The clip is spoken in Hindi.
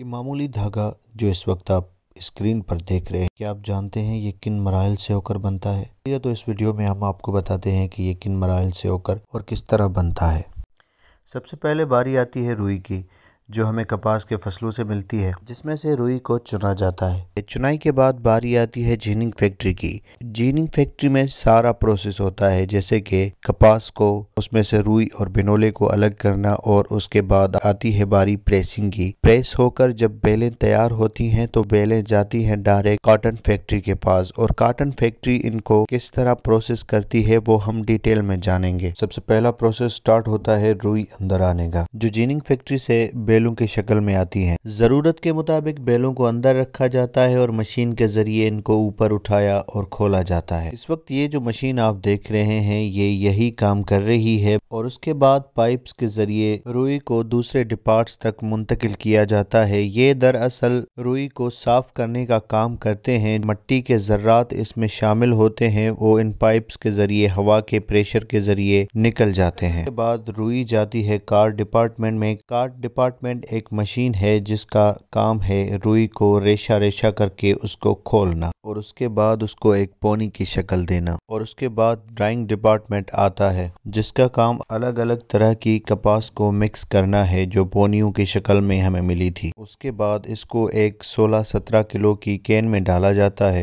ये मामूली धागा जो इस वक्त आप स्क्रीन पर देख रहे हैं क्या आप जानते हैं ये किन मराइल से होकर बनता है या तो इस वीडियो में हम आपको बताते हैं कि ये किन मराइल से होकर और किस तरह बनता है सबसे पहले बारी आती है रुई की जो हमें कपास के फसलों से मिलती है जिसमें से रुई को चुना जाता है चुनाई के बाद बारी आती है जीनिंग फैक्ट्री की जीनिंग फैक्ट्री में सारा प्रोसेस होता है जैसे कि कपास को उसमें से रुई और बिनोले को अलग करना और उसके बाद आती है बारी प्रेसिंग की प्रेस होकर जब बेलें तैयार होती हैं तो बेलें जाती हैं डायरेक्ट कॉटन फैक्ट्री के पास और कॉटन फैक्ट्री इनको किस तरह प्रोसेस करती है वो हम डिटेल में जानेंगे सबसे पहला प्रोसेस स्टार्ट होता है रुई अंदर आने का जो जीनिंग फैक्ट्री से बेलों की शक्ल में आती हैं ज़रूरत के मुताबिक बेलों को अंदर रखा जाता है और मशीन के ज़रिए इनको ऊपर उठाया और खोला जाता है इस वक्त ये जो मशीन आप देख रहे हैं ये यही काम कर रही है और उसके बाद पाइप्स के ज़रिए रुई को दूसरे डिपार्ट्स तक मुंतकिल किया जाता है ये दरअसल रुई को साफ करने का काम करते हैं मट्टी के ज़र्रात इसमें शामिल होते हैं वो इन पाइप्स के ज़रिए हवा के प्रेशर के ज़रिए निकल जाते हैं बाद रुई जाती है कार डिपार्टमेंट में कार डिपार्टमेंट कंपार्टमेंट एक मशीन है जिसका काम है रुई को रेशा रेशा करके उसको खोलना और उसके बाद उसको एक पोनी की शक्ल देना और उसके बाद ड्राइंग डिपार्टमेंट आता है जिसका काम अलग अलग तरह की कपास को मिक्स करना है जो पोनियों की शक्ल में हमें मिली थी उसके बाद इसको एक 16-17 किलो की कैन में डाला जाता है